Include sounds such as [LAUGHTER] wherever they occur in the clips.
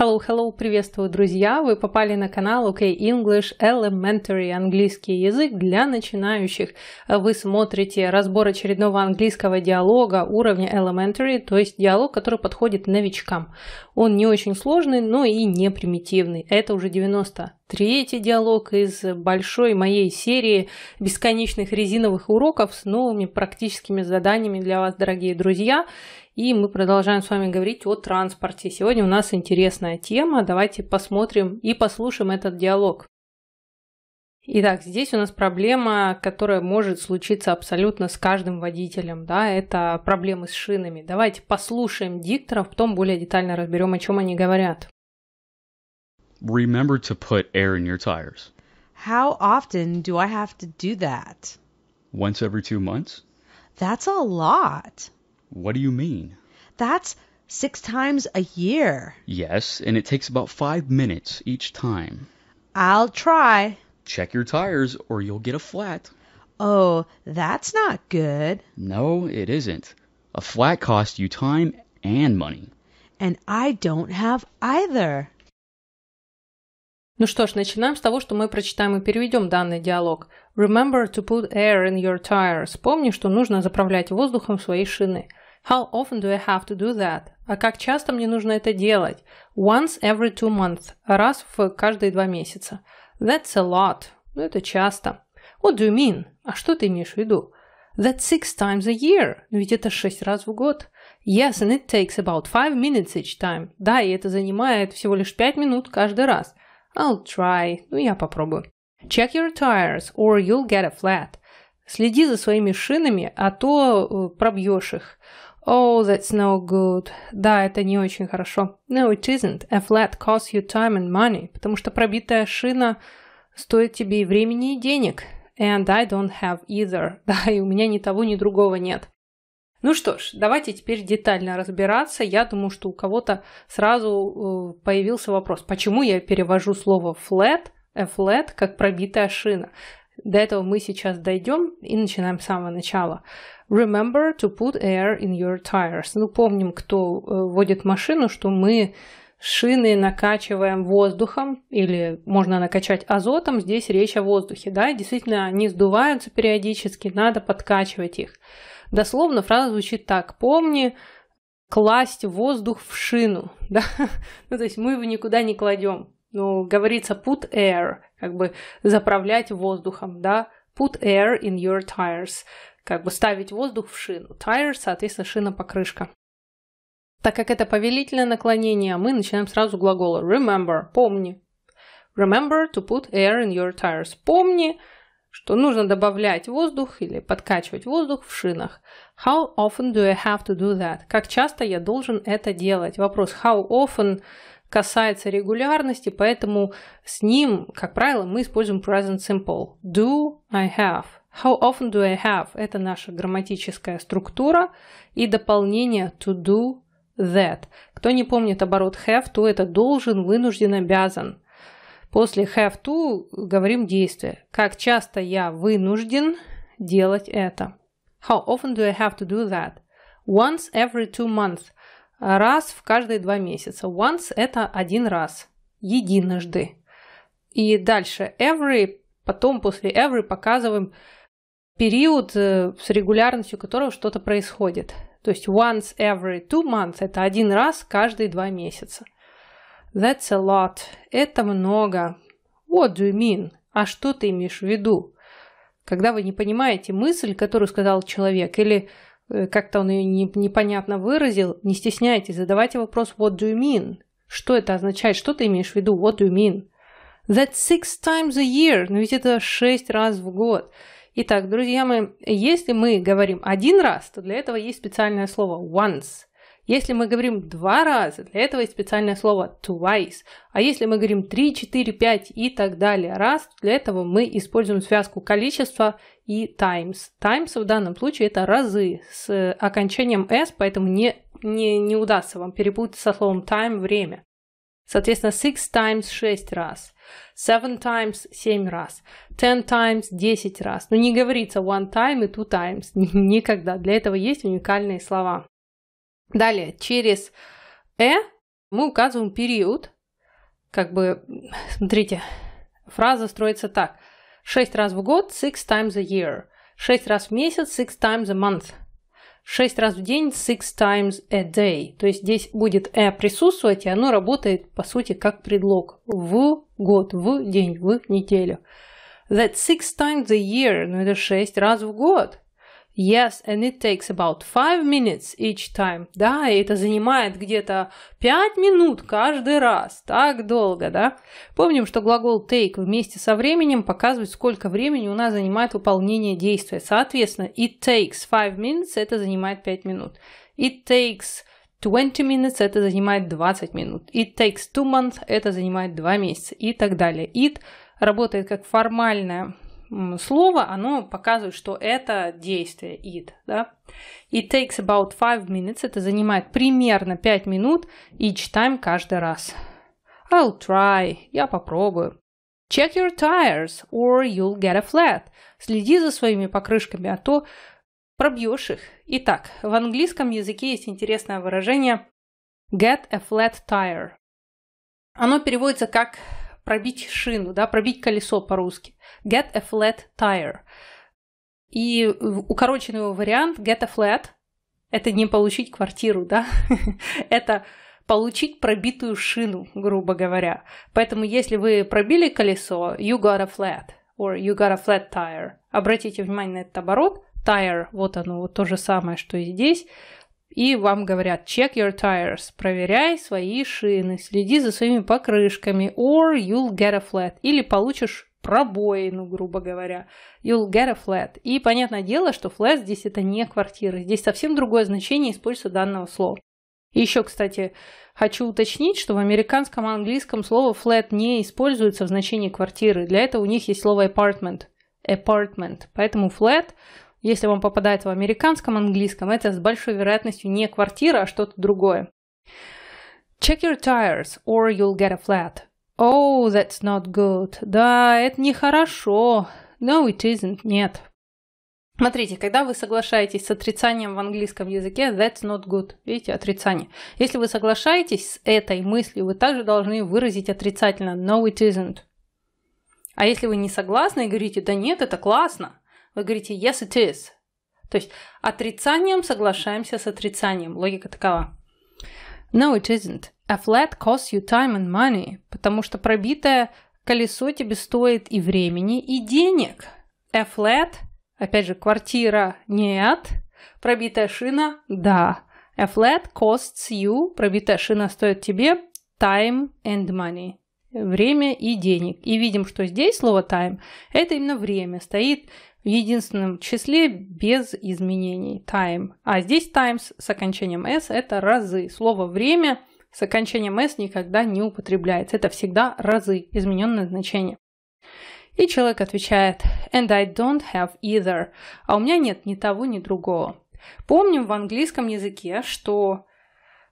Hello, hello, приветствую, друзья! Вы попали на канал OK English Elementary, английский язык для начинающих. Вы смотрите разбор очередного английского диалога уровня Elementary, то есть диалог, который подходит новичкам. Он не очень сложный, но и не примитивный. Это уже 90 Третий диалог из большой моей серии бесконечных резиновых уроков с новыми практическими заданиями для вас, дорогие друзья. И мы продолжаем с вами говорить о транспорте. Сегодня у нас интересная тема. Давайте посмотрим и послушаем этот диалог. Итак, здесь у нас проблема, которая может случиться абсолютно с каждым водителем, да, это проблемы с шинами. Давайте послушаем дикторов, потом более детально разберем, о чем они говорят. remember to put air in your tires. How often do I have to do that? Once every two months? That's a lot. What do you mean? That's six times a year. Yes, and it takes about five minutes each time. I'll try. Check your tires or you'll get a flat. Oh, that's not good. No, it isn't. A flat costs you time and money. And I don't have either. Ну что ж, начинаем с того, что мы прочитаем и переведем данный диалог. Remember to put air in your tires. Помни, что нужно заправлять воздухом свои шины. How often do I have to do that? А как часто мне нужно это делать? Once every two months. Раз в каждые два месяца. That's a lot. Ну это часто. What do you mean? А что ты имеешь в виду? That's six times a year. Но ну, ведь это шесть раз в год. Yes, and it takes about five minutes each time. Да, и это занимает всего лишь пять минут каждый раз. I'll try. Ну, я попробую. Check your tires, or you'll get a flat. Следи за своими шинами, а то э, пробьешь их. Oh, that's no good. Да, это не очень хорошо. No, it isn't. A flat costs you time and money. Потому что пробитая шина стоит тебе и времени, и денег. And I don't have either. [LAUGHS] Да, и у меня ни того, ни другого нет. Ну что ж, давайте теперь детально разбираться. Я думаю, что у кого-то сразу э, появился вопрос, почему я перевожу слово flat, flat как пробитая шина. До этого мы сейчас дойдем и начинаем с самого начала. Remember to put air in your tires. Ну, помним, кто э, водит машину, что мы шины накачиваем воздухом или можно накачать азотом. Здесь речь о воздухе, да, действительно они сдуваются периодически, надо подкачивать их. Дословно фраза звучит так. Помни класть воздух в шину. [LAUGHS] Да? ну, то есть мы его никуда не кладем. Ну, говорится put air, как бы заправлять воздухом, да, put air in your tires, как бы ставить воздух в шину. Tires, соответственно, шина-покрышка. Так как это повелительное наклонение, мы начинаем сразу глагола remember, помни. Remember to put air in your tires. Помни что нужно добавлять воздух или подкачивать воздух в шинах. How often do I have to do that? Как часто я должен это делать? Вопрос how often касается регулярности, поэтому с ним, как правило, мы используем present simple. Do I have? How often do I have? Это наша грамматическая структура и дополнение to do that. Кто не помнит оборот have, то это должен, вынужден, обязан. После have to говорим действие. Как часто я вынужден делать это. How often do I have to do that? Once every two months. Раз в каждые два месяца. Once – это один раз. Единожды. И дальше every, потом после every показываем период э, с регулярностью которого что-то происходит. То есть once every two months – это один раз каждые два месяца. That's a lot. Это много. What do you mean? А что ты имеешь в виду? Когда вы не понимаете мысль, которую сказал человек, или э, как-то он ее непонятно выразил, не стесняйтесь, задавайте вопрос what do you mean? Что это означает? Что ты имеешь в виду? What do you mean? That's six times a year. Но ведь это шесть раз в год. Итак, друзья мои, если мы говорим один раз, то для этого есть специальное слово once – если мы говорим два раза, для этого есть специальное слово twice. А если мы говорим 3, 4, 5 и так далее раз, для этого мы используем связку количества и times. Times в данном случае это разы с окончанием s, поэтому не, не, не удастся вам перепутать со словом time – время. Соответственно, six times – шесть раз. Seven times – семь раз. Ten times – десять раз. Но не говорится one time и two times. [LAUGHS] Никогда. Для этого есть уникальные слова. Далее, через «э» мы указываем период. Как бы, смотрите, фраза строится так. Шесть раз в год – six times a year. Шесть раз в месяц – six times a month. Шесть раз в день – six times a day. То есть здесь будет «э» присутствовать, и оно работает, по сути, как предлог. В год, в день, в неделю. That six times a year – ну это шесть раз в год – Yes, and it takes about five minutes each time. Да, и это занимает где-то пять минут каждый раз. Так долго, да? Помним, что глагол take вместе со временем показывает, сколько времени у нас занимает выполнение действия. Соответственно, it takes five minutes – это занимает пять минут. It takes 20 minutes – это занимает 20 минут. It takes two months – это занимает два месяца и так далее. It работает как формальная слово, оно показывает, что это действие it. Да? It takes about five minutes. Это занимает примерно 5 минут each time каждый раз. I'll try. Я попробую. Check your tires or you'll get a flat. Следи за своими покрышками, а то пробьешь их. Итак, в английском языке есть интересное выражение get a flat tire. Оно переводится как пробить шину, да, пробить колесо по-русски. Get a flat tire. И укороченный его вариант get a flat – это не получить квартиру, да, [LAUGHS] это получить пробитую шину, грубо говоря. Поэтому если вы пробили колесо, you got a flat or you got a flat tire. Обратите внимание на этот оборот. Tire, вот оно, вот то же самое, что и здесь и вам говорят check your tires, проверяй свои шины, следи за своими покрышками, or you'll get a flat, или получишь пробоину, грубо говоря. You'll get a flat. И понятное дело, что flat здесь это не квартира. Здесь совсем другое значение используется данного слова. И еще, кстати, хочу уточнить, что в американском английском слово flat не используется в значении квартиры. Для этого у них есть слово apartment. Apartment. Поэтому flat если вам попадает в американском английском, это с большой вероятностью не квартира, а что-то другое. Check your tires, or you'll get a flat. Oh, that's not good. Да, это нехорошо. No, it isn't. Нет. Смотрите, когда вы соглашаетесь с отрицанием в английском языке, that's not good. Видите, отрицание. Если вы соглашаетесь с этой мыслью, вы также должны выразить отрицательно no, it isn't. А если вы не согласны и говорите, да нет, это классно, вы говорите yes, it is. То есть отрицанием соглашаемся с отрицанием. Логика такова. No, it isn't. A flat costs you time and money. Потому что пробитое колесо тебе стоит и времени, и денег. A flat, опять же, квартира нет. Пробитая шина – да. A flat costs you, пробитая шина стоит тебе time and money время и денег. И видим, что здесь слово time – это именно время. Стоит в единственном числе без изменений time. А здесь times с окончанием s это разы. Слово время с окончанием s никогда не употребляется. Это всегда разы, измененное значение. И человек отвечает and I don't have either. А у меня нет ни того, ни другого. Помним в английском языке, что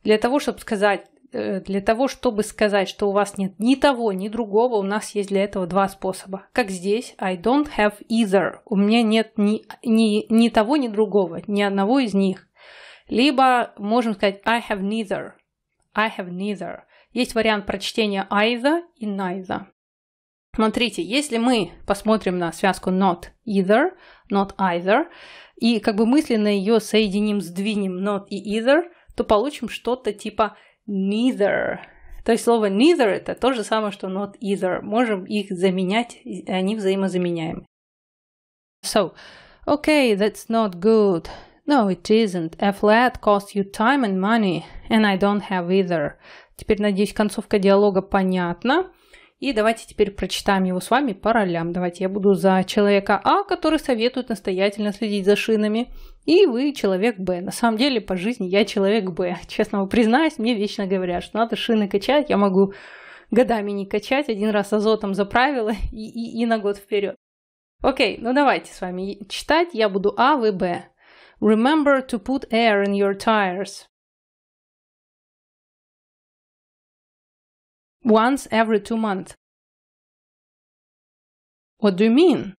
для того, чтобы сказать Э, для того, чтобы сказать, что у вас нет ни того, ни другого, у нас есть для этого два способа. Как здесь, I don't have either. У меня нет ни, ни, ни того, ни другого, ни одного из них. Либо можем сказать I have neither. I have neither. Есть вариант прочтения either и neither. Смотрите, если мы посмотрим на связку not either, not either, и как бы мысленно ее соединим, сдвинем not и either, то получим что-то типа neither. То есть слово neither это то же самое, что not either. Можем их заменять, они взаимозаменяемы. So, okay, that's not good. No, it isn't. A flat costs you time and money, and I don't have either. Теперь, надеюсь, концовка диалога понятна. И давайте теперь прочитаем его с вами по ролям. Давайте я буду за человека А, который советует настоятельно следить за шинами, и вы человек Б. На самом деле по жизни я человек Б. Честно вам признаюсь, мне вечно говорят, что надо шины качать, я могу годами не качать, один раз азотом заправила и, и, и на год вперед. Окей, ну давайте с вами читать. Я буду А, вы Б. Remember to put air in your tires. once every two months. What do you mean?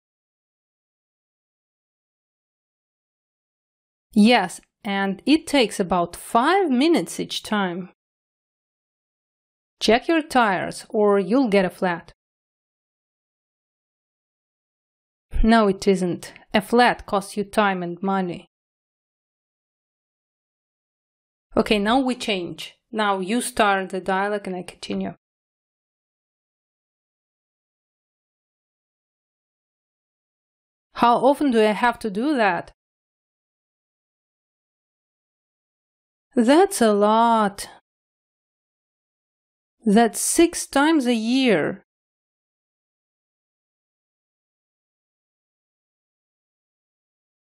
Yes, and it takes about 5 minutes each time. Check your tires or you'll get a flat. No, it isn't. A flat costs you time and money. Okay, now we change. Now you start the dialogue and I continue. How often do I have to do that? That's a lot. That's six times a year.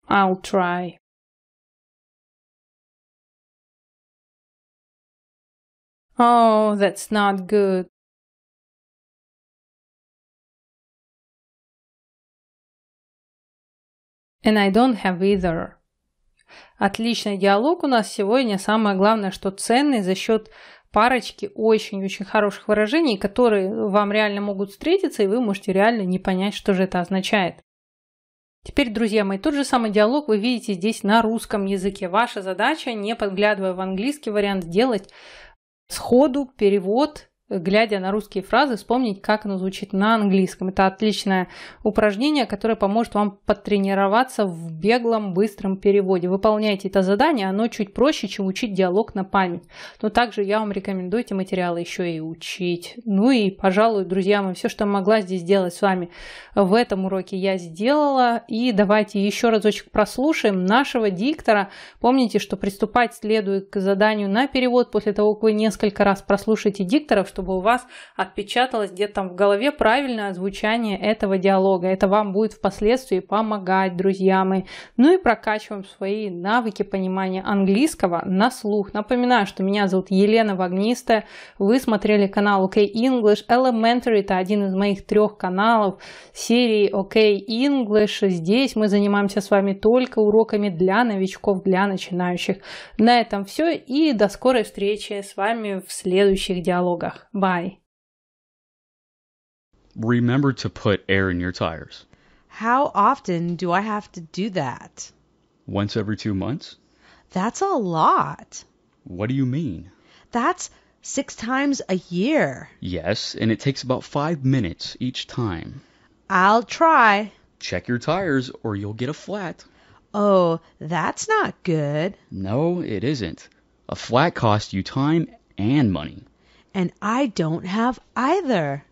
I'll try. Oh, that's not good. And I don't have either. Отличный диалог у нас сегодня. Самое главное, что ценный за счет парочки очень-очень хороших выражений, которые вам реально могут встретиться, и вы можете реально не понять, что же это означает. Теперь, друзья мои, тот же самый диалог вы видите здесь на русском языке. Ваша задача, не подглядывая в английский вариант, сделать сходу перевод глядя на русские фразы, вспомнить, как оно звучит на английском. Это отличное упражнение, которое поможет вам потренироваться в беглом, быстром переводе. Выполняйте это задание, оно чуть проще, чем учить диалог на память. Но также я вам рекомендую эти материалы еще и учить. Ну и, пожалуй, друзья мои, все, что могла здесь сделать с вами в этом уроке, я сделала. И давайте еще разочек прослушаем нашего диктора. Помните, что приступать следует к заданию на перевод после того, как вы несколько раз прослушаете дикторов, чтобы чтобы у вас отпечаталось где-то там в голове правильное звучание этого диалога. Это вам будет впоследствии помогать, друзья мои. Ну и прокачиваем свои навыки понимания английского на слух. Напоминаю, что меня зовут Елена Вагнистая. Вы смотрели канал OK English. Elementary – это один из моих трех каналов серии OK English. Здесь мы занимаемся с вами только уроками для новичков, для начинающих. На этом все и до скорой встречи с вами в следующих диалогах. Bye. Remember to put air in your tires. How often do I have to do that? Once every two months? That's a lot. What do you mean? That's six times a year. Yes, and it takes about five minutes each time. I'll try. Check your tires or you'll get a flat. Oh, that's not good. No, it isn't. A flat costs you time and money and I don't have either.